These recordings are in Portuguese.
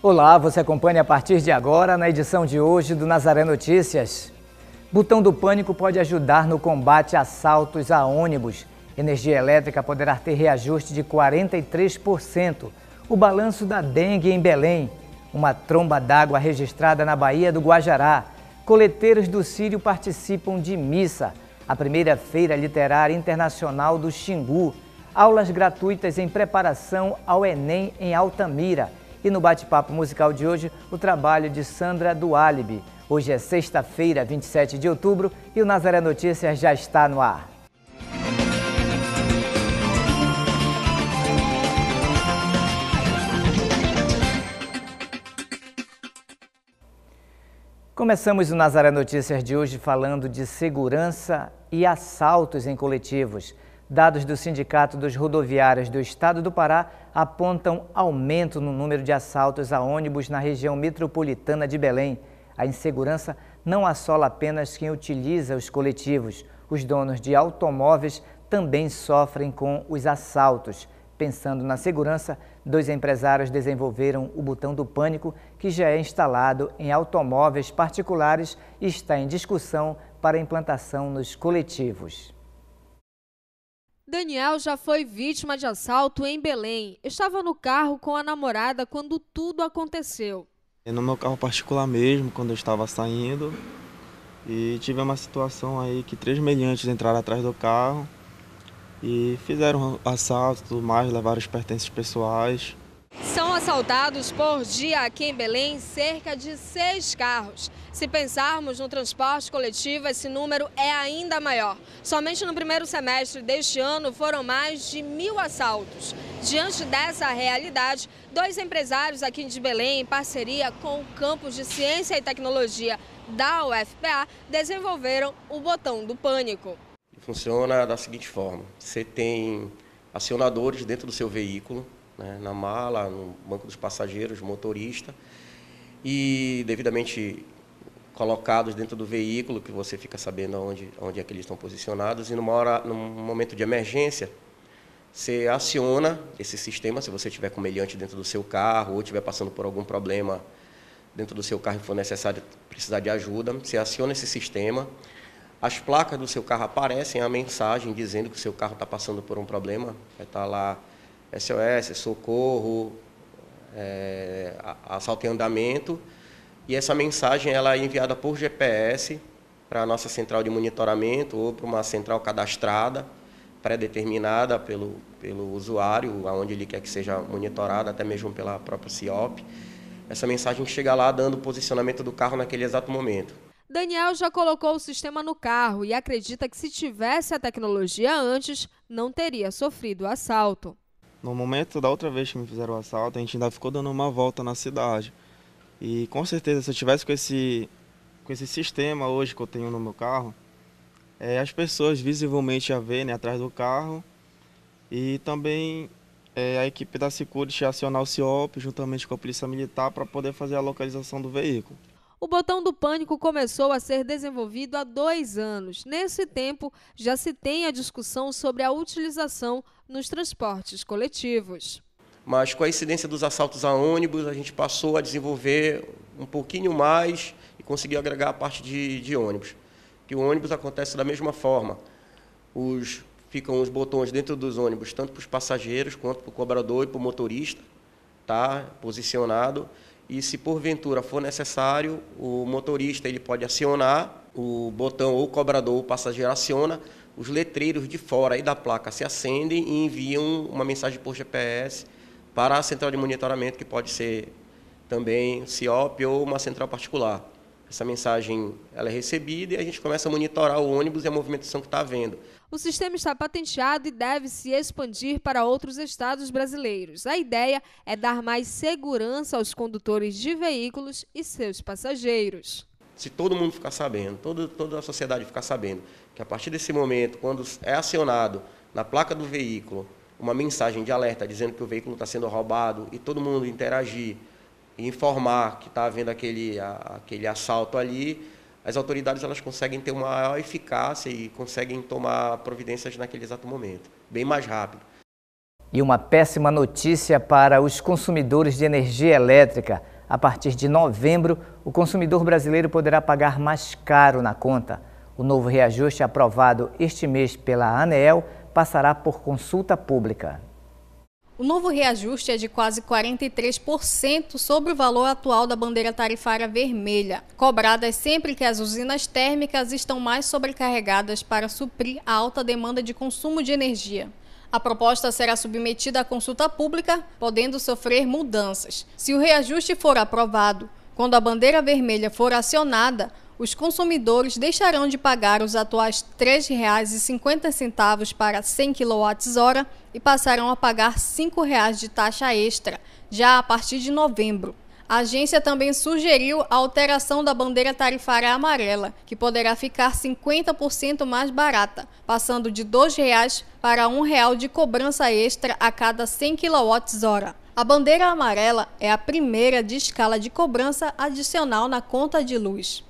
Olá, você acompanha a partir de agora na edição de hoje do Nazaré Notícias. Botão do pânico pode ajudar no combate a assaltos a ônibus. Energia elétrica poderá ter reajuste de 43%. O balanço da dengue em Belém. Uma tromba d'água registrada na Baía do Guajará. Coleteiros do Sírio participam de missa. A primeira feira literária internacional do Xingu. Aulas gratuitas em preparação ao Enem em Altamira e no bate-papo musical de hoje, o trabalho de Sandra Dualibi. Hoje é sexta-feira, 27 de outubro, e o Nazaré Notícias já está no ar. Começamos o Nazaré Notícias de hoje falando de segurança e assaltos em coletivos. Dados do Sindicato dos Rodoviários do Estado do Pará apontam aumento no número de assaltos a ônibus na região metropolitana de Belém. A insegurança não assola apenas quem utiliza os coletivos. Os donos de automóveis também sofrem com os assaltos. Pensando na segurança, dois empresários desenvolveram o botão do pânico, que já é instalado em automóveis particulares e está em discussão para implantação nos coletivos. Daniel já foi vítima de assalto em Belém. Estava no carro com a namorada quando tudo aconteceu. No meu carro particular mesmo, quando eu estava saindo, e tive uma situação aí que três meliantes entraram atrás do carro e fizeram assalto assalto, tudo mais, levaram os pertences pessoais. São assaltados por dia aqui em Belém cerca de seis carros. Se pensarmos no transporte coletivo, esse número é ainda maior. Somente no primeiro semestre deste ano foram mais de mil assaltos. Diante dessa realidade, dois empresários aqui de Belém, em parceria com o Campus de Ciência e Tecnologia da UFPA, desenvolveram o botão do pânico. Funciona da seguinte forma: você tem acionadores dentro do seu veículo né, na mala, no banco dos passageiros, motorista, e devidamente colocados dentro do veículo, que você fica sabendo onde, onde é que eles estão posicionados, e numa hora, num momento de emergência, você aciona esse sistema, se você tiver com meliante dentro do seu carro ou estiver passando por algum problema dentro do seu carro e for necessário precisar de ajuda, você aciona esse sistema, as placas do seu carro aparecem a mensagem dizendo que o seu carro está passando por um problema, vai estar lá SOS, é socorro, é, assalto em andamento. E essa mensagem ela é enviada por GPS para a nossa central de monitoramento ou para uma central cadastrada, pré-determinada pelo, pelo usuário, aonde ele quer que seja monitorada, até mesmo pela própria CIOP. Essa mensagem chega lá dando o posicionamento do carro naquele exato momento. Daniel já colocou o sistema no carro e acredita que se tivesse a tecnologia antes, não teria sofrido o assalto. No momento da outra vez que me fizeram o assalto, a gente ainda ficou dando uma volta na cidade. E com certeza, se eu tivesse com esse, com esse sistema hoje que eu tenho no meu carro, é, as pessoas visivelmente a ver, né, atrás do carro e também é, a equipe da Security acionar o CIOP juntamente com a Polícia Militar para poder fazer a localização do veículo. O botão do pânico começou a ser desenvolvido há dois anos. Nesse tempo, já se tem a discussão sobre a utilização nos transportes coletivos. Mas com a incidência dos assaltos a ônibus, a gente passou a desenvolver um pouquinho mais e conseguiu agregar a parte de, de ônibus. Que o ônibus acontece da mesma forma. Os, ficam os botões dentro dos ônibus, tanto para os passageiros quanto para o cobrador e para o motorista, tá? posicionado e se porventura for necessário, o motorista ele pode acionar o botão ou o cobrador ou o passageiro aciona, os letreiros de fora e da placa se acendem e enviam uma mensagem por GPS para a central de monitoramento que pode ser também CIOP ou uma central particular. Essa mensagem ela é recebida e a gente começa a monitorar o ônibus e a movimentação que está havendo. O sistema está patenteado e deve se expandir para outros estados brasileiros. A ideia é dar mais segurança aos condutores de veículos e seus passageiros. Se todo mundo ficar sabendo, toda, toda a sociedade ficar sabendo, que a partir desse momento, quando é acionado na placa do veículo uma mensagem de alerta dizendo que o veículo está sendo roubado e todo mundo interagir e informar que está havendo aquele, aquele assalto ali, as autoridades elas conseguem ter uma maior eficácia e conseguem tomar providências naquele exato momento, bem mais rápido. E uma péssima notícia para os consumidores de energia elétrica. A partir de novembro, o consumidor brasileiro poderá pagar mais caro na conta. O novo reajuste aprovado este mês pela ANEEL passará por consulta pública. O novo reajuste é de quase 43% sobre o valor atual da bandeira tarifária vermelha, cobrada sempre que as usinas térmicas estão mais sobrecarregadas para suprir a alta demanda de consumo de energia. A proposta será submetida à consulta pública, podendo sofrer mudanças. Se o reajuste for aprovado, quando a bandeira vermelha for acionada, os consumidores deixarão de pagar os atuais R$ 3,50 para 100 kWh e passaram a pagar R$ 5,00 de taxa extra, já a partir de novembro. A agência também sugeriu a alteração da bandeira tarifária amarela, que poderá ficar 50% mais barata, passando de R$ 2,00 para R$ 1,00 de cobrança extra a cada 100 kWh. A bandeira amarela é a primeira de escala de cobrança adicional na conta de luz.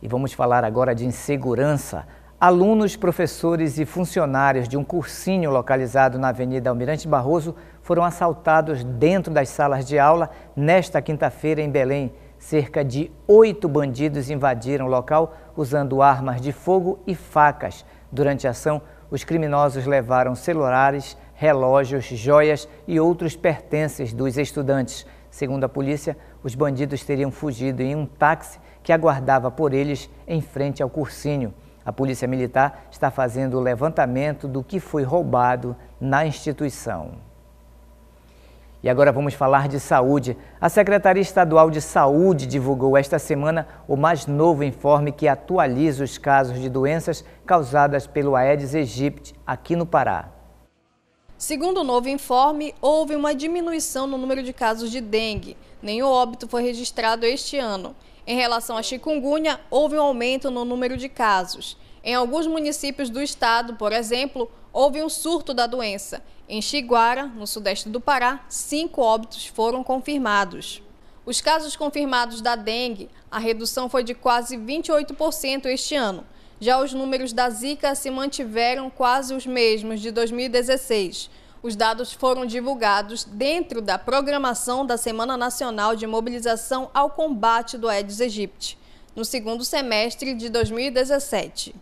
E vamos falar agora de insegurança. Alunos, professores e funcionários de um cursinho localizado na Avenida Almirante Barroso foram assaltados dentro das salas de aula nesta quinta-feira em Belém. Cerca de oito bandidos invadiram o local usando armas de fogo e facas. Durante a ação, os criminosos levaram celulares, relógios, joias e outros pertences dos estudantes. Segundo a polícia, os bandidos teriam fugido em um táxi que aguardava por eles em frente ao cursinho. A Polícia Militar está fazendo o levantamento do que foi roubado na instituição. E agora vamos falar de saúde. A Secretaria Estadual de Saúde divulgou esta semana o mais novo informe que atualiza os casos de doenças causadas pelo Aedes aegypti aqui no Pará. Segundo o novo informe, houve uma diminuição no número de casos de dengue. Nenhum óbito foi registrado este ano. Em relação à chikungunya, houve um aumento no número de casos. Em alguns municípios do estado, por exemplo, houve um surto da doença. Em Xiguara, no sudeste do Pará, cinco óbitos foram confirmados. Os casos confirmados da dengue, a redução foi de quase 28% este ano. Já os números da Zika se mantiveram quase os mesmos de 2016. Os dados foram divulgados dentro da programação da Semana Nacional de Mobilização ao Combate do Aedes aegypti, no segundo semestre de 2017.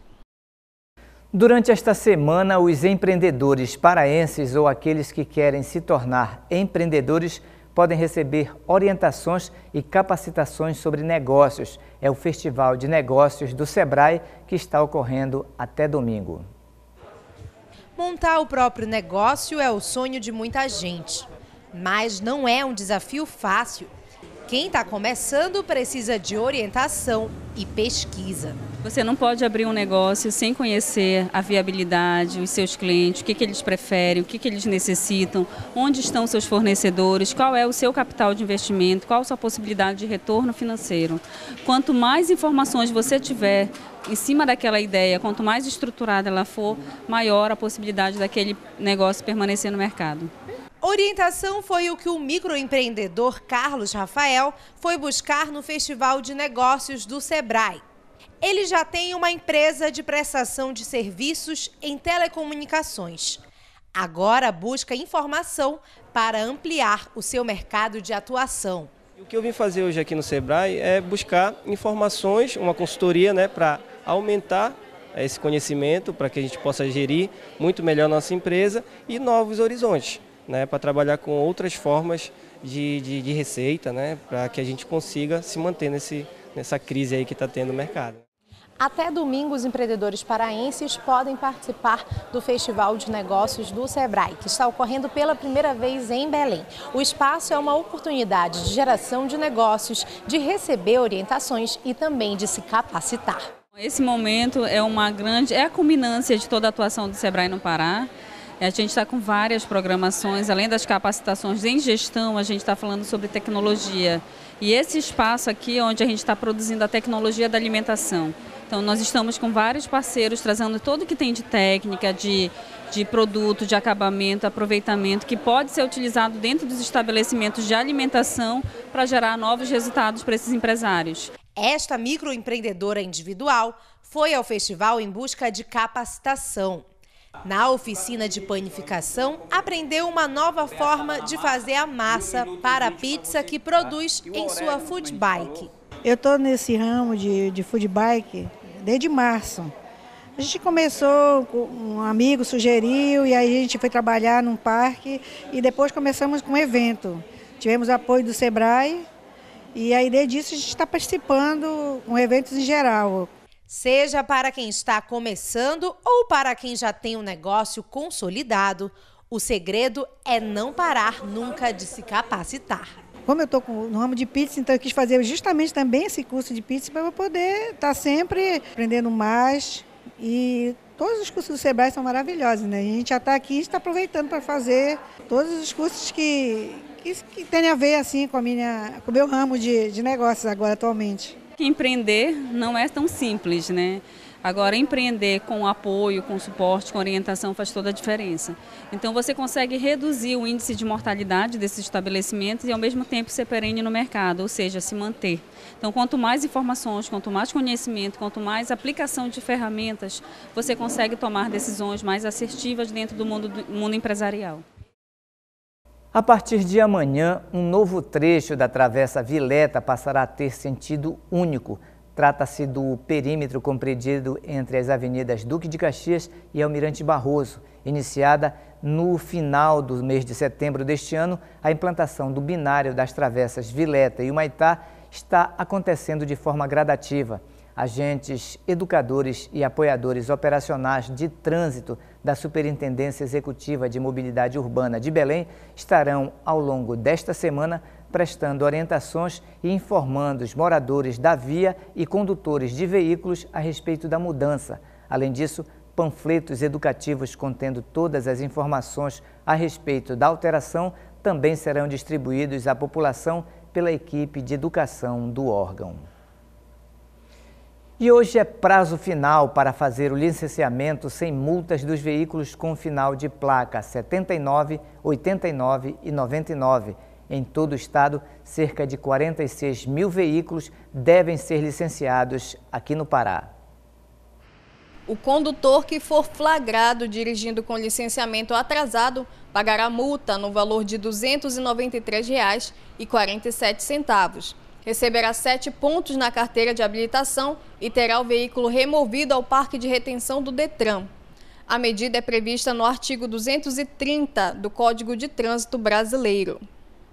Durante esta semana, os empreendedores paraenses ou aqueles que querem se tornar empreendedores podem receber orientações e capacitações sobre negócios. É o Festival de Negócios do Sebrae que está ocorrendo até domingo. Montar o próprio negócio é o sonho de muita gente. Mas não é um desafio fácil quem está começando precisa de orientação e pesquisa. Você não pode abrir um negócio sem conhecer a viabilidade, os seus clientes, o que, que eles preferem, o que, que eles necessitam, onde estão seus fornecedores, qual é o seu capital de investimento, qual a sua possibilidade de retorno financeiro. Quanto mais informações você tiver em cima daquela ideia, quanto mais estruturada ela for, maior a possibilidade daquele negócio permanecer no mercado. Orientação foi o que o microempreendedor Carlos Rafael foi buscar no Festival de Negócios do Sebrae. Ele já tem uma empresa de prestação de serviços em telecomunicações. Agora busca informação para ampliar o seu mercado de atuação. O que eu vim fazer hoje aqui no Sebrae é buscar informações, uma consultoria né, para aumentar eh, esse conhecimento, para que a gente possa gerir muito melhor nossa empresa e novos horizontes né, para trabalhar com outras formas de, de, de receita, né, para que a gente consiga se manter nesse, nessa crise aí que está tendo o mercado. Até domingo, os empreendedores paraenses podem participar do Festival de Negócios do Sebrae, que está ocorrendo pela primeira vez em Belém. O espaço é uma oportunidade de geração de negócios, de receber orientações e também de se capacitar. Esse momento é uma grande, é a culminância de toda a atuação do Sebrae no Pará. É, a gente está com várias programações, além das capacitações em gestão, a gente está falando sobre tecnologia. E esse espaço aqui, é onde a gente está produzindo a tecnologia da alimentação. Então, nós estamos com vários parceiros trazendo todo o que tem de técnica, de, de produto, de acabamento, aproveitamento, que pode ser utilizado dentro dos estabelecimentos de alimentação para gerar novos resultados para esses empresários. Esta microempreendedora individual foi ao festival em busca de capacitação. Na oficina de panificação, aprendeu uma nova forma de fazer a massa para a pizza que produz em sua food bike. Eu estou nesse ramo de, de food bike desde março. A gente começou, um amigo sugeriu, e aí a gente foi trabalhar num parque e depois começamos com um evento. Tivemos apoio do Sebrae e aí desde isso a gente está participando com eventos em geral, Seja para quem está começando ou para quem já tem um negócio consolidado, o segredo é não parar nunca de se capacitar. Como eu estou no ramo de pizza, então eu quis fazer justamente também esse curso de pizza para eu poder estar tá sempre aprendendo mais. E todos os cursos do Sebrae são maravilhosos, né? A gente já está aqui e está aproveitando para fazer todos os cursos que, que, que têm a ver assim, com, a minha, com o meu ramo de, de negócios agora atualmente. Que empreender não é tão simples, né? Agora, empreender com apoio, com suporte, com orientação faz toda a diferença. Então, você consegue reduzir o índice de mortalidade desses estabelecimentos e, ao mesmo tempo, ser perene no mercado, ou seja, se manter. Então, quanto mais informações, quanto mais conhecimento, quanto mais aplicação de ferramentas, você consegue tomar decisões mais assertivas dentro do mundo, do mundo empresarial. A partir de amanhã, um novo trecho da Travessa Vileta passará a ter sentido único. Trata-se do perímetro compreendido entre as avenidas Duque de Caxias e Almirante Barroso. Iniciada no final do mês de setembro deste ano, a implantação do binário das travessas Vileta e Humaitá está acontecendo de forma gradativa. Agentes, educadores e apoiadores operacionais de trânsito da Superintendência Executiva de Mobilidade Urbana de Belém estarão, ao longo desta semana, prestando orientações e informando os moradores da via e condutores de veículos a respeito da mudança. Além disso, panfletos educativos contendo todas as informações a respeito da alteração também serão distribuídos à população pela equipe de educação do órgão. E hoje é prazo final para fazer o licenciamento sem multas dos veículos com final de placa 79, 89 e 99. Em todo o estado, cerca de 46 mil veículos devem ser licenciados aqui no Pará. O condutor que for flagrado dirigindo com licenciamento atrasado pagará multa no valor de R$ 293,47 receberá sete pontos na carteira de habilitação e terá o veículo removido ao parque de retenção do Detran. A medida é prevista no artigo 230 do Código de Trânsito Brasileiro.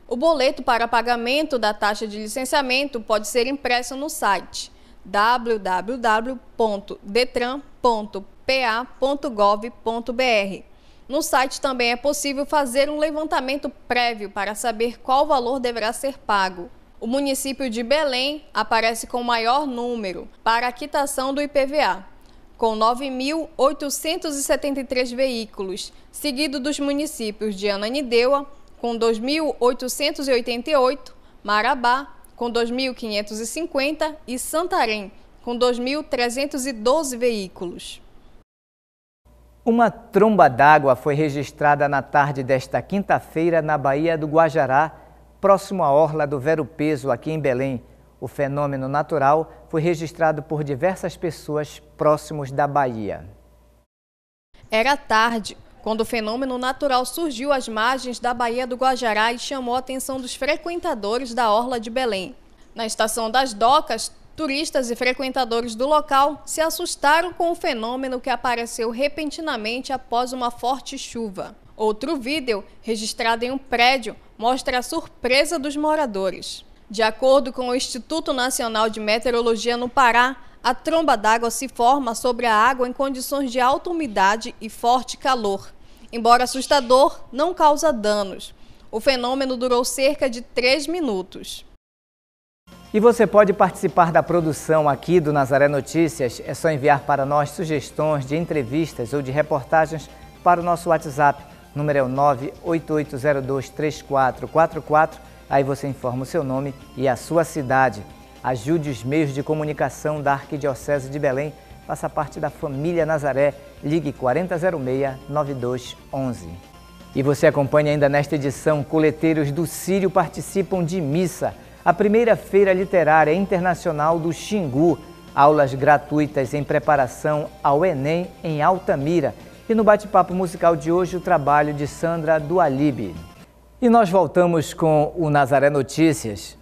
O boleto para pagamento da taxa de licenciamento pode ser impresso no site www.detran.pa.gov.br. No site também é possível fazer um levantamento prévio para saber qual valor deverá ser pago o município de Belém aparece com o maior número para a quitação do IPVA, com 9.873 veículos, seguido dos municípios de Ananindeua, com 2.888, Marabá, com 2.550 e Santarém, com 2.312 veículos. Uma tromba d'água foi registrada na tarde desta quinta-feira na Baía do Guajará, Próximo à orla do Vero Peso, aqui em Belém, o fenômeno natural foi registrado por diversas pessoas próximos da Bahia. Era tarde, quando o fenômeno natural surgiu às margens da Baía do Guajará e chamou a atenção dos frequentadores da orla de Belém. Na estação das docas, Turistas e frequentadores do local se assustaram com o fenômeno que apareceu repentinamente após uma forte chuva. Outro vídeo, registrado em um prédio, mostra a surpresa dos moradores. De acordo com o Instituto Nacional de Meteorologia no Pará, a tromba d'água se forma sobre a água em condições de alta umidade e forte calor. Embora assustador, não causa danos. O fenômeno durou cerca de 3 minutos. E você pode participar da produção aqui do Nazaré Notícias. É só enviar para nós sugestões de entrevistas ou de reportagens para o nosso WhatsApp número é o 988023444. Aí você informa o seu nome e a sua cidade. Ajude os meios de comunicação da Arquidiocese de Belém. Faça parte da família Nazaré. Ligue 4006-9211. E você acompanha ainda nesta edição, coleteiros do Sírio participam de missa. A primeira feira literária internacional do Xingu. Aulas gratuitas em preparação ao Enem em Altamira e no bate-papo musical de hoje o trabalho de Sandra Dualibe. E nós voltamos com o Nazaré Notícias.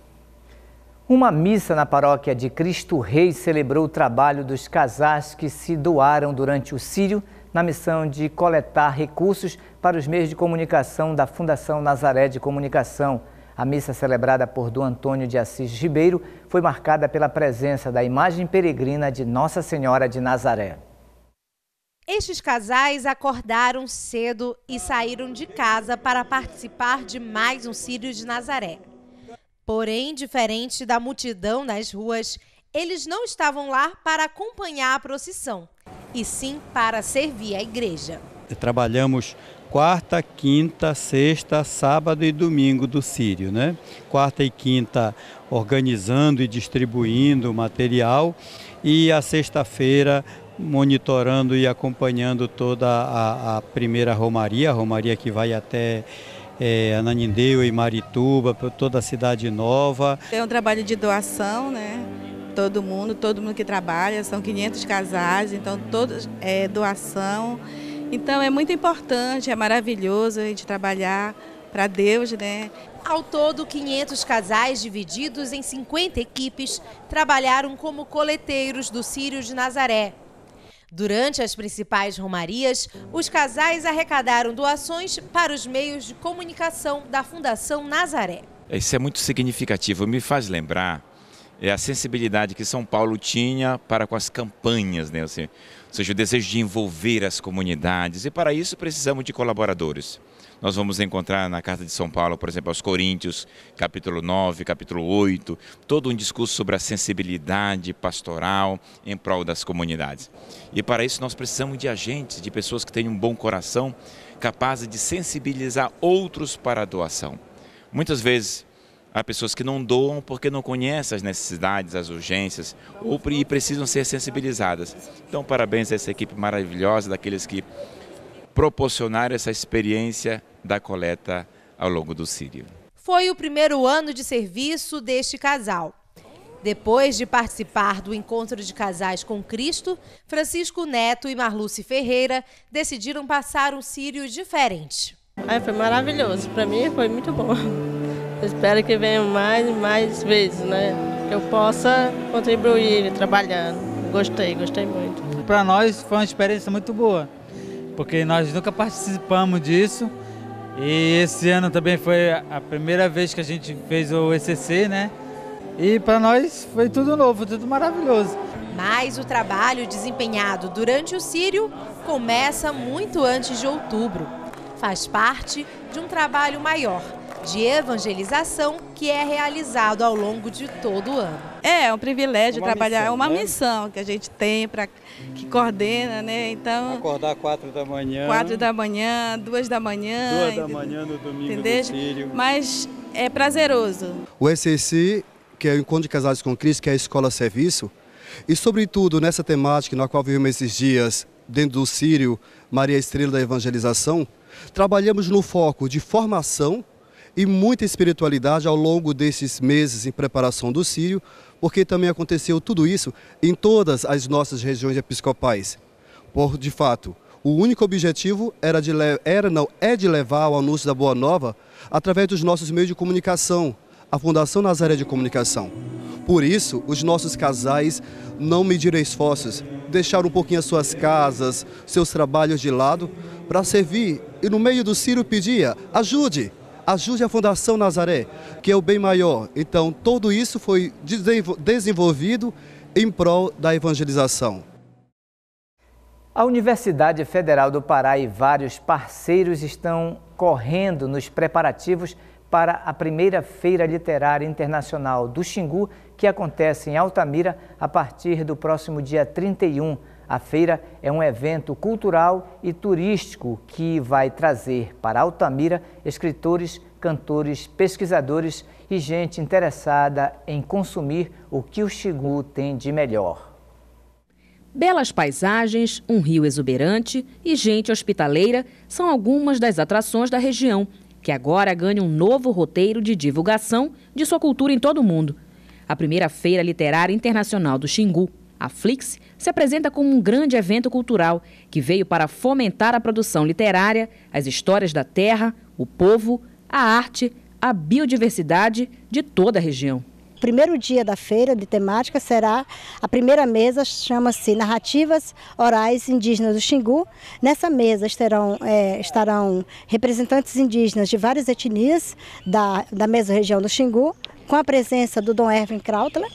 Uma missa na paróquia de Cristo Rei celebrou o trabalho dos casais que se doaram durante o Sírio na missão de coletar recursos para os meios de comunicação da Fundação Nazaré de Comunicação. A missa celebrada por Dom Antônio de Assis Ribeiro foi marcada pela presença da imagem peregrina de Nossa Senhora de Nazaré. Estes casais acordaram cedo e saíram de casa para participar de mais um Círio de Nazaré. Porém, diferente da multidão nas ruas, eles não estavam lá para acompanhar a procissão, e sim para servir a igreja. Trabalhamos quarta, quinta, sexta, sábado e domingo do Sírio, né? Quarta e quinta organizando e distribuindo material e a sexta-feira monitorando e acompanhando toda a, a primeira romaria, a romaria que vai até é, Ananindeu e Marituba, toda a cidade nova. É um trabalho de doação, né? Todo mundo, todo mundo que trabalha, são 500 casais, então todos é doação. Então é muito importante, é maravilhoso a gente trabalhar para Deus, né? Ao todo, 500 casais divididos em 50 equipes trabalharam como coleteiros do Círio de Nazaré, Durante as principais romarias, os casais arrecadaram doações para os meios de comunicação da Fundação Nazaré. Isso é muito significativo, me faz lembrar é a sensibilidade que São Paulo tinha para com as campanhas, né? ou seja, o desejo de envolver as comunidades. E para isso precisamos de colaboradores nós vamos encontrar na Carta de São Paulo, por exemplo, aos Coríntios, capítulo 9, capítulo 8, todo um discurso sobre a sensibilidade pastoral em prol das comunidades. E para isso nós precisamos de agentes, de pessoas que tenham um bom coração, capazes de sensibilizar outros para a doação. Muitas vezes Há pessoas que não doam porque não conhecem as necessidades, as urgências ou e precisam ser sensibilizadas. Então, parabéns a essa equipe maravilhosa daqueles que proporcionar essa experiência da coleta ao longo do Sírio. Foi o primeiro ano de serviço deste casal. Depois de participar do encontro de casais com Cristo, Francisco Neto e Marluce Ferreira decidiram passar um Sírio diferente. Ai, foi maravilhoso, para mim foi muito bom. espero que venham mais e mais vezes, né? Que eu possa contribuir trabalhando. Gostei, gostei muito. Para nós foi uma experiência muito boa porque nós nunca participamos disso. E esse ano também foi a primeira vez que a gente fez o ECC, né? E para nós foi tudo novo, tudo maravilhoso. Mas o trabalho desempenhado durante o Sírio começa muito antes de outubro. Faz parte de um trabalho maior de evangelização que é realizado ao longo de todo o ano. É, é um privilégio é uma trabalhar, é missão, é uma né? missão que a gente tem, pra, que coordena, né? Então, Acordar quatro da manhã. Quatro da manhã, duas da manhã. Duas da manhã no domingo entendeu? do filho. Mas é prazeroso. O SEC, que é o Encontro de Casados com Cristo, que é a Escola Serviço, e sobretudo nessa temática na qual vivemos esses dias, dentro do Sírio, Maria Estrela da Evangelização, trabalhamos no foco de formação e muita espiritualidade ao longo desses meses em preparação do Sírio, porque também aconteceu tudo isso em todas as nossas regiões episcopais. Por, de fato, o único objetivo era de, era, não, é de levar o anúncio da Boa Nova através dos nossos meios de comunicação, a Fundação Nazaré de Comunicação. Por isso, os nossos casais não mediram esforços, deixaram um pouquinho as suas casas, seus trabalhos de lado, para servir e no meio do Ciro pedia, ajude! ajude a Fundação Nazaré, que é o bem maior. Então, tudo isso foi desenvolvido em prol da evangelização. A Universidade Federal do Pará e vários parceiros estão correndo nos preparativos para a primeira Feira Literária Internacional do Xingu, que acontece em Altamira a partir do próximo dia 31. A feira é um evento cultural e turístico que vai trazer para Altamira escritores, cantores, pesquisadores e gente interessada em consumir o que o Xingu tem de melhor. Belas paisagens, um rio exuberante e gente hospitaleira são algumas das atrações da região, que agora ganha um novo roteiro de divulgação de sua cultura em todo o mundo. A primeira Feira Literária Internacional do Xingu a Flix se apresenta como um grande evento cultural que veio para fomentar a produção literária, as histórias da terra, o povo, a arte, a biodiversidade de toda a região. O primeiro dia da feira de temática será a primeira mesa, chama-se Narrativas Orais Indígenas do Xingu. Nessa mesa estarão, é, estarão representantes indígenas de várias etnias da, da mesma região do Xingu, com a presença do Dom Erwin Krautler,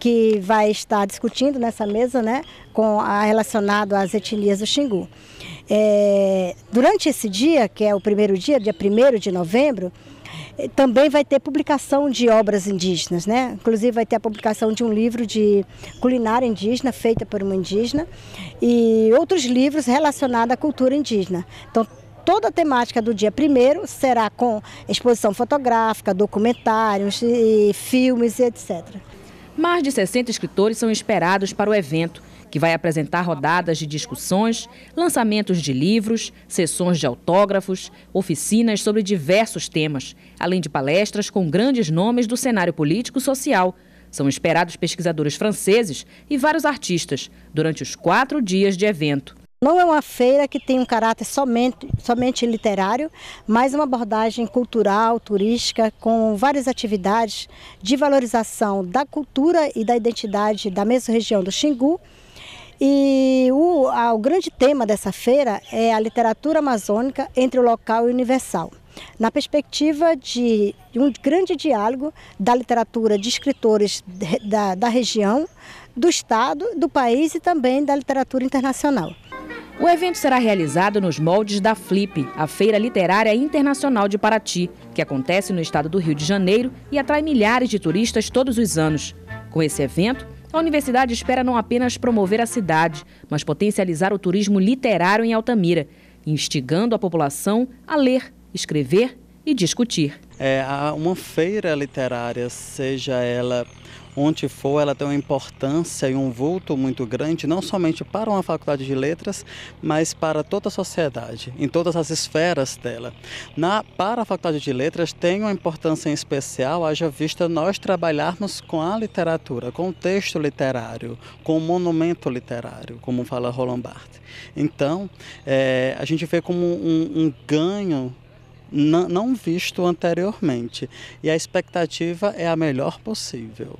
que vai estar discutindo nessa mesa, né, com a, relacionado às etnias do Xingu. É, durante esse dia, que é o primeiro dia, dia 1 de novembro, é, também vai ter publicação de obras indígenas, né? Inclusive vai ter a publicação de um livro de culinária indígena feita por uma indígena e outros livros relacionados à cultura indígena. Então toda a temática do dia primeiro será com exposição fotográfica, documentários e filmes e etc. Mais de 60 escritores são esperados para o evento, que vai apresentar rodadas de discussões, lançamentos de livros, sessões de autógrafos, oficinas sobre diversos temas, além de palestras com grandes nomes do cenário político-social. São esperados pesquisadores franceses e vários artistas durante os quatro dias de evento. Não é uma feira que tem um caráter somente, somente literário, mas uma abordagem cultural, turística, com várias atividades de valorização da cultura e da identidade da mesma região do Xingu. E o, a, o grande tema dessa feira é a literatura amazônica entre o local e o universal na perspectiva de um grande diálogo da literatura de escritores da, da região, do Estado, do país e também da literatura internacional. O evento será realizado nos moldes da FLIP, a Feira Literária Internacional de Paraty, que acontece no estado do Rio de Janeiro e atrai milhares de turistas todos os anos. Com esse evento, a universidade espera não apenas promover a cidade, mas potencializar o turismo literário em Altamira, instigando a população a ler, escrever e discutir. É, uma feira literária, seja ela onde for, ela tem uma importância e um vulto muito grande, não somente para uma faculdade de letras, mas para toda a sociedade, em todas as esferas dela. Na, para a faculdade de letras tem uma importância em especial, haja vista nós trabalharmos com a literatura, com o texto literário, com o monumento literário, como fala Roland Barthes. Então, é, a gente vê como um, um ganho não visto anteriormente. E a expectativa é a melhor possível.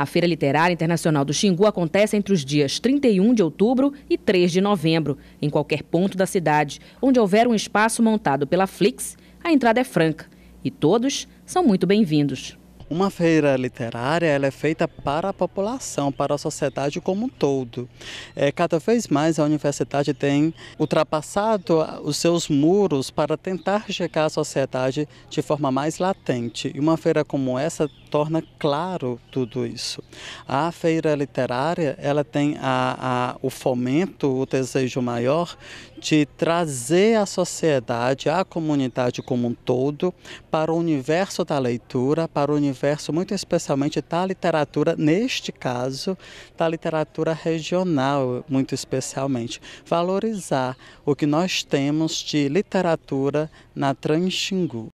A Feira Literária Internacional do Xingu acontece entre os dias 31 de outubro e 3 de novembro, em qualquer ponto da cidade, onde houver um espaço montado pela Flix, a entrada é franca e todos são muito bem-vindos. Uma feira literária ela é feita para a população, para a sociedade como um todo. É, cada vez mais a universidade tem ultrapassado os seus muros para tentar chegar à sociedade de forma mais latente. E uma feira como essa torna claro tudo isso. A feira literária ela tem a, a, o fomento, o desejo maior de trazer a sociedade, a comunidade como um todo, para o universo da leitura, para o universo muito especialmente da tá literatura, neste caso, da tá literatura regional, muito especialmente. Valorizar o que nós temos de literatura na Tranxingu.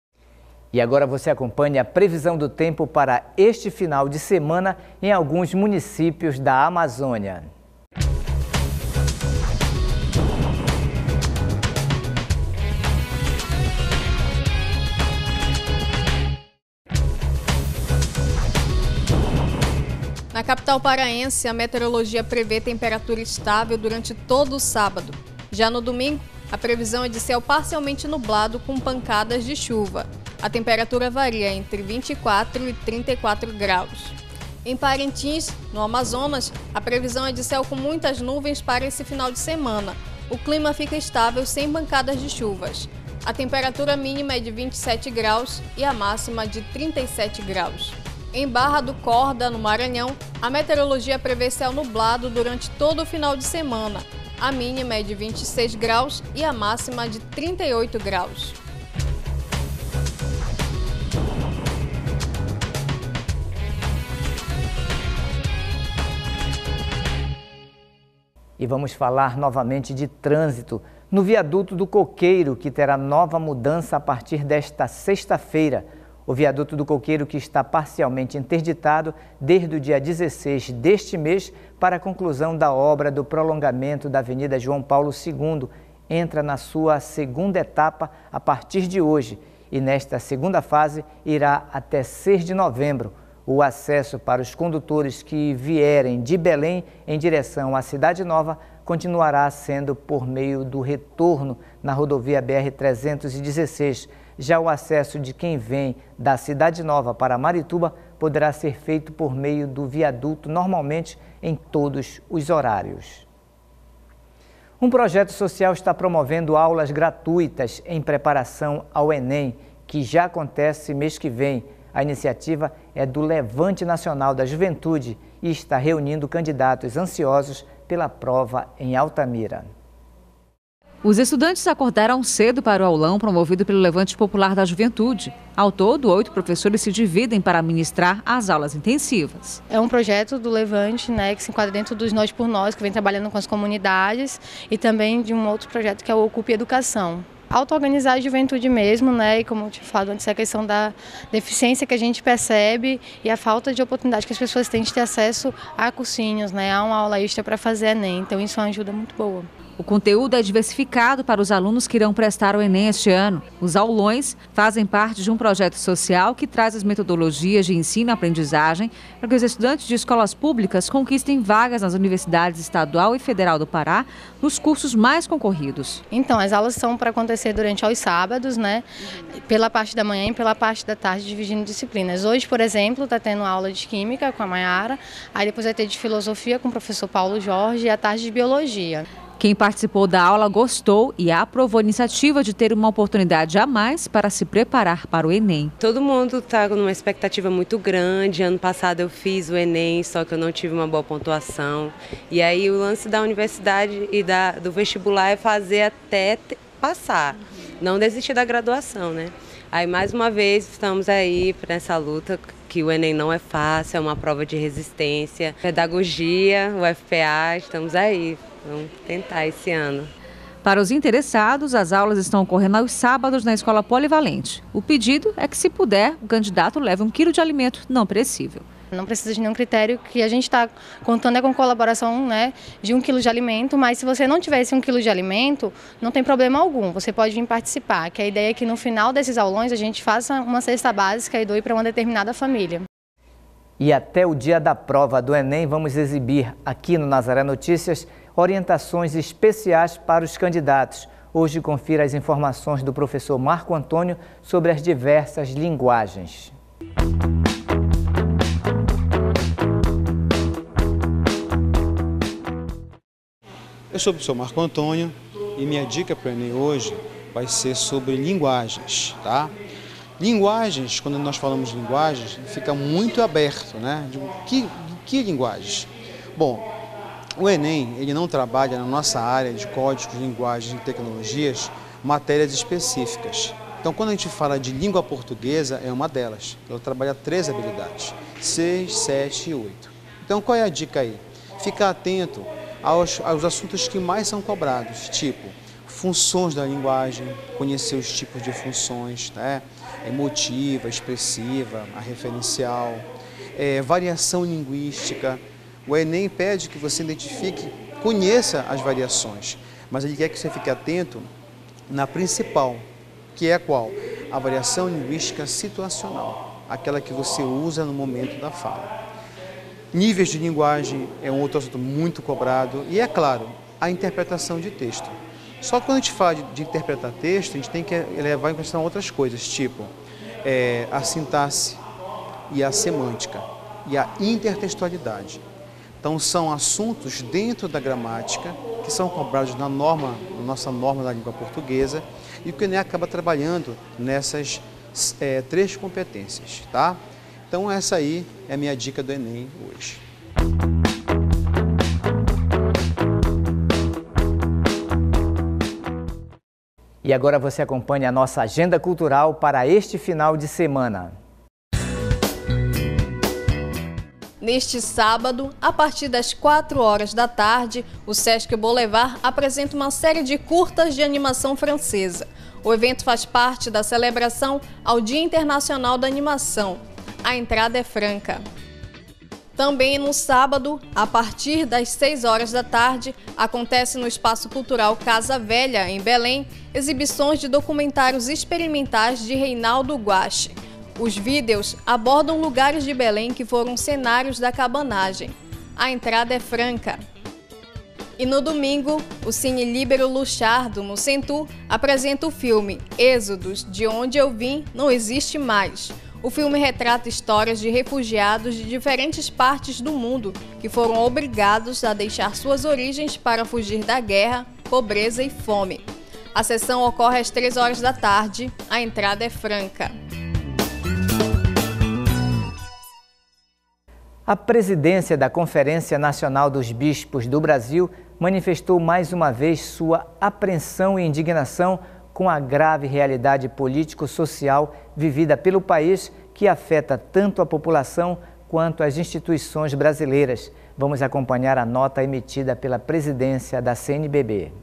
E agora você acompanha a previsão do tempo para este final de semana em alguns municípios da Amazônia. Na capital paraense, a meteorologia prevê temperatura estável durante todo o sábado. Já no domingo, a previsão é de céu parcialmente nublado com pancadas de chuva. A temperatura varia entre 24 e 34 graus. Em Parintins, no Amazonas, a previsão é de céu com muitas nuvens para esse final de semana. O clima fica estável sem bancadas de chuvas. A temperatura mínima é de 27 graus e a máxima de 37 graus. Em Barra do Corda, no Maranhão, a meteorologia prevê céu nublado durante todo o final de semana. A mínima é de 26 graus e a máxima de 38 graus. E vamos falar novamente de trânsito no viaduto do Coqueiro, que terá nova mudança a partir desta sexta-feira. O viaduto do Coqueiro, que está parcialmente interditado desde o dia 16 deste mês para a conclusão da obra do prolongamento da Avenida João Paulo II, entra na sua segunda etapa a partir de hoje e nesta segunda fase irá até 6 de novembro. O acesso para os condutores que vierem de Belém em direção à Cidade Nova continuará sendo por meio do retorno na rodovia BR-316, já o acesso de quem vem da Cidade Nova para Marituba poderá ser feito por meio do viaduto, normalmente em todos os horários. Um projeto social está promovendo aulas gratuitas em preparação ao Enem, que já acontece mês que vem. A iniciativa é do Levante Nacional da Juventude e está reunindo candidatos ansiosos pela prova em Altamira. Os estudantes acordaram cedo para o aulão promovido pelo Levante Popular da Juventude. Ao todo, oito professores se dividem para ministrar as aulas intensivas. É um projeto do Levante, né, que se enquadra dentro dos Nós por Nós, que vem trabalhando com as comunidades, e também de um outro projeto que é o Ocupe Educação, auto-organizar a juventude mesmo, né? E como eu tinha falado antes, a questão da deficiência que a gente percebe e a falta de oportunidade que as pessoas têm de ter acesso a cursinhos, né? A uma aula extra para fazer Enem. Então isso é uma ajuda muito boa. O conteúdo é diversificado para os alunos que irão prestar o Enem este ano. Os aulões fazem parte de um projeto social que traz as metodologias de ensino-aprendizagem para que os estudantes de escolas públicas conquistem vagas nas universidades estadual e federal do Pará nos cursos mais concorridos. Então, as aulas são para acontecer durante aos sábados, né? Pela parte da manhã e pela parte da tarde, dividindo disciplinas. Hoje, por exemplo, está tendo aula de Química com a Mayara, aí depois vai ter de Filosofia com o professor Paulo Jorge e à tarde de Biologia. Quem participou da aula gostou e aprovou a iniciativa de ter uma oportunidade a mais para se preparar para o Enem. Todo mundo está com uma expectativa muito grande. Ano passado eu fiz o Enem, só que eu não tive uma boa pontuação. E aí o lance da universidade e da, do vestibular é fazer até passar, não desistir da graduação, né? Aí mais uma vez estamos aí nessa luta que o Enem não é fácil, é uma prova de resistência, pedagogia, o FPA, estamos aí Vamos tentar esse ano. Para os interessados, as aulas estão ocorrendo aos sábados na Escola Polivalente. O pedido é que, se puder, o candidato leve um quilo de alimento não perecível. Não precisa de nenhum critério, que a gente está contando é com colaboração né, de um quilo de alimento, mas se você não tivesse um quilo de alimento, não tem problema algum, você pode vir participar, que a ideia é que no final desses aulões a gente faça uma cesta básica e doe para uma determinada família. E até o dia da prova do Enem, vamos exibir aqui no Nazaré Notícias orientações especiais para os candidatos. Hoje confira as informações do professor Marco Antônio sobre as diversas linguagens. Eu sou o professor Marco Antônio e minha dica para mim hoje vai ser sobre linguagens, tá? Linguagens, quando nós falamos linguagens, fica muito aberto, né? De que, de que linguagens? Bom, o Enem ele não trabalha na nossa área de códigos, linguagens e tecnologias matérias específicas. Então, quando a gente fala de língua portuguesa, é uma delas. Ela trabalha três habilidades, seis, sete e oito. Então, qual é a dica aí? Ficar atento aos, aos assuntos que mais são cobrados, tipo funções da linguagem, conhecer os tipos de funções, né? emotiva, expressiva, a referencial, é, variação linguística, o Enem pede que você identifique, conheça as variações, mas ele quer que você fique atento na principal, que é a qual? A variação linguística situacional, aquela que você usa no momento da fala. Níveis de linguagem é um outro assunto muito cobrado e, é claro, a interpretação de texto. Só que quando a gente fala de, de interpretar texto, a gente tem que levar em consideração outras coisas, tipo é, a sintaxe e a semântica e a intertextualidade. Então são assuntos dentro da gramática que são cobrados na norma, na nossa norma da língua portuguesa, e o Enem acaba trabalhando nessas é, três competências, tá? Então essa aí é a minha dica do Enem hoje. E agora você acompanha a nossa agenda cultural para este final de semana. Neste sábado, a partir das 4 horas da tarde, o Sesc Boulevard apresenta uma série de curtas de animação francesa. O evento faz parte da celebração ao Dia Internacional da Animação. A entrada é franca. Também no sábado, a partir das 6 horas da tarde, acontece no Espaço Cultural Casa Velha, em Belém, exibições de documentários experimentais de Reinaldo Guache. Os vídeos abordam lugares de Belém que foram cenários da cabanagem. A entrada é franca. E no domingo, o Cine Líbero Luchardo, no Centur, apresenta o filme Êxodos, de onde eu vim, não existe mais. O filme retrata histórias de refugiados de diferentes partes do mundo que foram obrigados a deixar suas origens para fugir da guerra, pobreza e fome. A sessão ocorre às 3 horas da tarde, a entrada é franca. A presidência da Conferência Nacional dos Bispos do Brasil manifestou mais uma vez sua apreensão e indignação com a grave realidade político-social vivida pelo país que afeta tanto a população quanto as instituições brasileiras. Vamos acompanhar a nota emitida pela presidência da CNBB.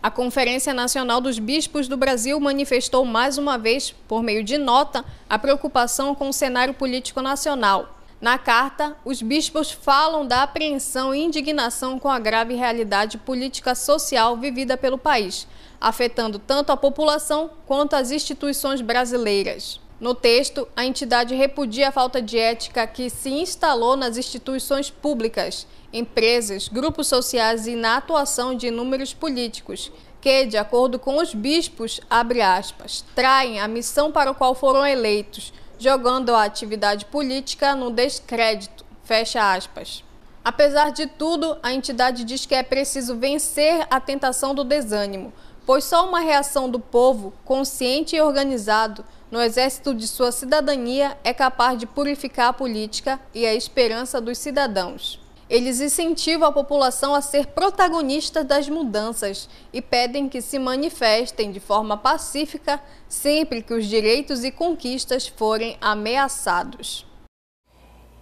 A Conferência Nacional dos Bispos do Brasil manifestou mais uma vez, por meio de nota, a preocupação com o cenário político nacional na carta, os bispos falam da apreensão e indignação com a grave realidade política social vivida pelo país, afetando tanto a população quanto as instituições brasileiras. No texto, a entidade repudia a falta de ética que se instalou nas instituições públicas, empresas, grupos sociais e na atuação de inúmeros políticos, que, de acordo com os bispos, aspas, traem a missão para o qual foram eleitos, jogando a atividade política no descrédito. Fecha aspas. Apesar de tudo, a entidade diz que é preciso vencer a tentação do desânimo, pois só uma reação do povo, consciente e organizado, no exército de sua cidadania, é capaz de purificar a política e a esperança dos cidadãos. Eles incentivam a população a ser protagonista das mudanças e pedem que se manifestem de forma pacífica sempre que os direitos e conquistas forem ameaçados.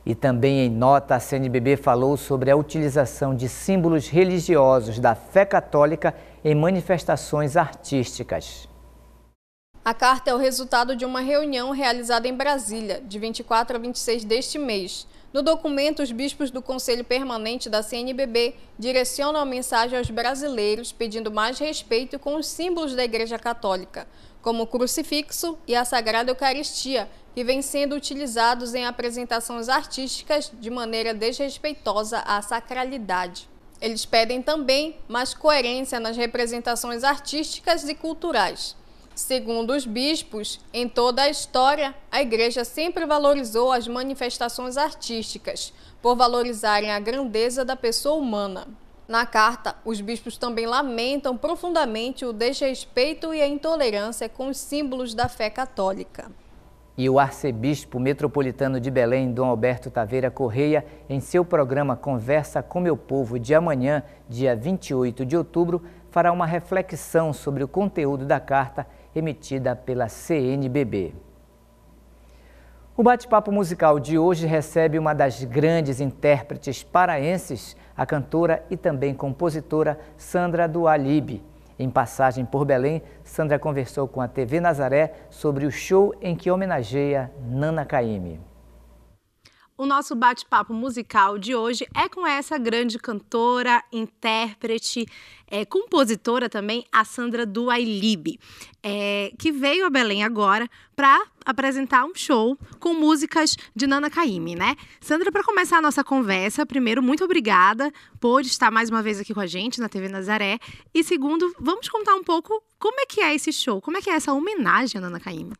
E também em nota, a CNBB falou sobre a utilização de símbolos religiosos da fé católica em manifestações artísticas. A carta é o resultado de uma reunião realizada em Brasília, de 24 a 26 deste mês. No documento, os bispos do Conselho Permanente da CNBB direcionam a mensagem aos brasileiros pedindo mais respeito com os símbolos da Igreja Católica, como o crucifixo e a Sagrada Eucaristia, que vêm sendo utilizados em apresentações artísticas de maneira desrespeitosa à sacralidade. Eles pedem também mais coerência nas representações artísticas e culturais. Segundo os bispos, em toda a história, a Igreja sempre valorizou as manifestações artísticas, por valorizarem a grandeza da pessoa humana. Na carta, os bispos também lamentam profundamente o desrespeito e a intolerância com os símbolos da fé católica. E o arcebispo metropolitano de Belém, Dom Alberto Taveira Correia, em seu programa Conversa com Meu Povo de amanhã, dia 28 de outubro, fará uma reflexão sobre o conteúdo da carta emitida pela CNBB. O bate-papo musical de hoje recebe uma das grandes intérpretes paraenses, a cantora e também compositora Sandra Dualibe. Em passagem por Belém, Sandra conversou com a TV Nazaré sobre o show em que homenageia Nana Caymmi. O nosso bate-papo musical de hoje é com essa grande cantora, intérprete, é, compositora também, a Sandra do é, que veio a Belém agora para apresentar um show com músicas de Nana Caymmi, né? Sandra, para começar a nossa conversa, primeiro, muito obrigada por estar mais uma vez aqui com a gente na TV Nazaré. E segundo, vamos contar um pouco como é que é esse show, como é que é essa homenagem a Nana Caymmi.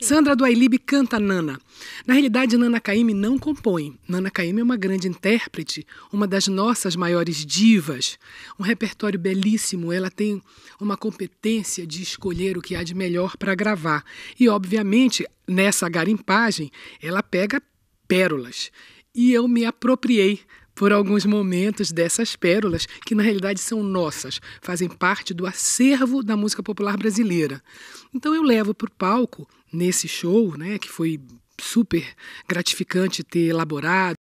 Sandra do Ailib canta Nana. Na realidade, Nana Caymmi não compõe. Nana Caymmi é uma grande intérprete, uma das nossas maiores divas. Um repertório belíssimo, ela tem uma competência de escolher o que há de melhor para gravar. E, obviamente, nessa garimpagem, ela pega pérolas. E eu me apropriei por alguns momentos dessas pérolas, que na realidade são nossas, fazem parte do acervo da música popular brasileira. Então eu levo para o palco nesse show, né, que foi super gratificante ter elaborado.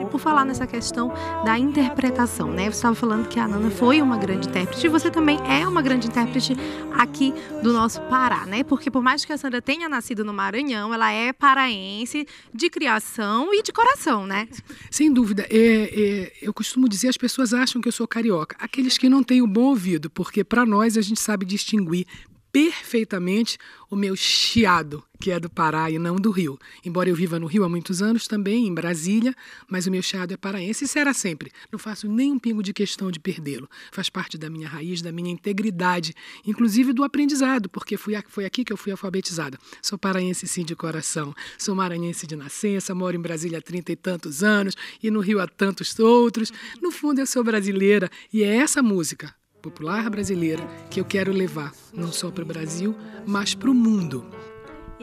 E por falar nessa questão da interpretação, né? Você estava falando que a Nana foi uma grande intérprete e você também é uma grande intérprete aqui do nosso Pará, né? Porque por mais que a Sandra tenha nascido no Maranhão, ela é paraense de criação e de coração, né? Sem dúvida. É, é, eu costumo dizer, as pessoas acham que eu sou carioca. Aqueles que não têm o bom ouvido, porque para nós a gente sabe distinguir perfeitamente o meu chiado, que é do Pará e não do Rio. Embora eu viva no Rio há muitos anos também, em Brasília, mas o meu chiado é paraense e será sempre. Não faço nenhum pingo de questão de perdê-lo. Faz parte da minha raiz, da minha integridade, inclusive do aprendizado, porque fui, foi aqui que eu fui alfabetizada. Sou paraense sim de coração, sou maranhense de nascença, moro em Brasília há trinta e tantos anos e no Rio há tantos outros. No fundo, eu sou brasileira e é essa música, popular brasileira que eu quero levar não só para o Brasil, mas para o mundo.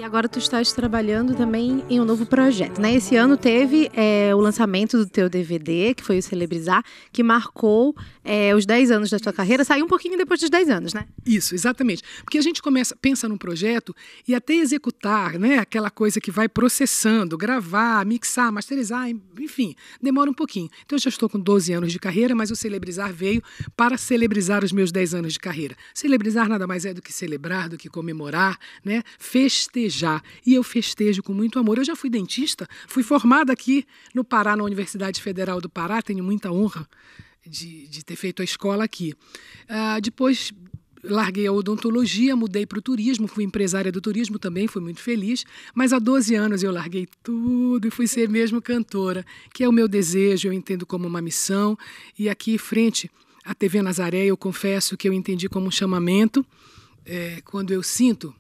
E agora tu estás trabalhando também em um novo projeto, né? Esse ano teve é, o lançamento do teu DVD, que foi o Celebrizar, que marcou é, os 10 anos da tua carreira. Saiu um pouquinho depois dos 10 anos, né? Isso, exatamente. Porque a gente começa, pensa num projeto e até executar, né? Aquela coisa que vai processando, gravar, mixar, masterizar, enfim, demora um pouquinho. Então eu já estou com 12 anos de carreira, mas o Celebrizar veio para celebrizar os meus 10 anos de carreira. Celebrizar nada mais é do que celebrar, do que comemorar, né? Festejar festejar. E eu festejo com muito amor. Eu já fui dentista, fui formada aqui no Pará, na Universidade Federal do Pará, tenho muita honra de, de ter feito a escola aqui. Uh, depois larguei a odontologia, mudei para o turismo, fui empresária do turismo também, fui muito feliz. Mas há 12 anos eu larguei tudo e fui ser mesmo cantora, que é o meu desejo, eu entendo como uma missão. E aqui, frente à TV Nazaré, eu confesso que eu entendi como um chamamento. É, quando eu sinto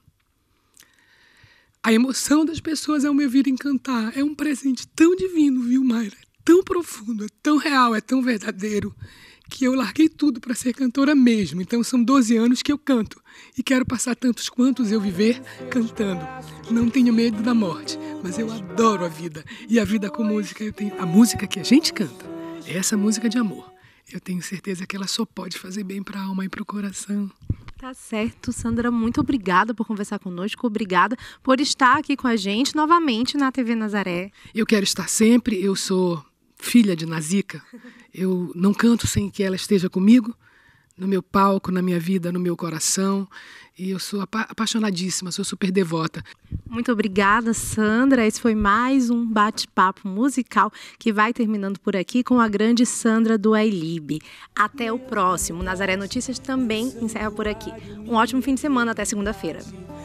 a emoção das pessoas é o meu ouvir encantar é um presente tão divino, viu, Mayra? É tão profundo, é tão real, é tão verdadeiro, que eu larguei tudo para ser cantora mesmo. Então são 12 anos que eu canto e quero passar tantos quantos eu viver cantando. Não tenho medo da morte, mas eu adoro a vida e a vida com música, eu tenho a música que a gente canta, é essa música de amor. Eu tenho certeza que ela só pode fazer bem para a alma e para o coração. Tá certo, Sandra, muito obrigada por conversar conosco, obrigada por estar aqui com a gente novamente na TV Nazaré. Eu quero estar sempre, eu sou filha de Nazica, eu não canto sem que ela esteja comigo, no meu palco, na minha vida, no meu coração. E eu sou apa apaixonadíssima, sou super devota. Muito obrigada, Sandra. Esse foi mais um bate-papo musical que vai terminando por aqui com a grande Sandra do Ailib. Até o próximo. Nazaré Notícias também encerra por aqui. Um ótimo fim de semana, até segunda-feira.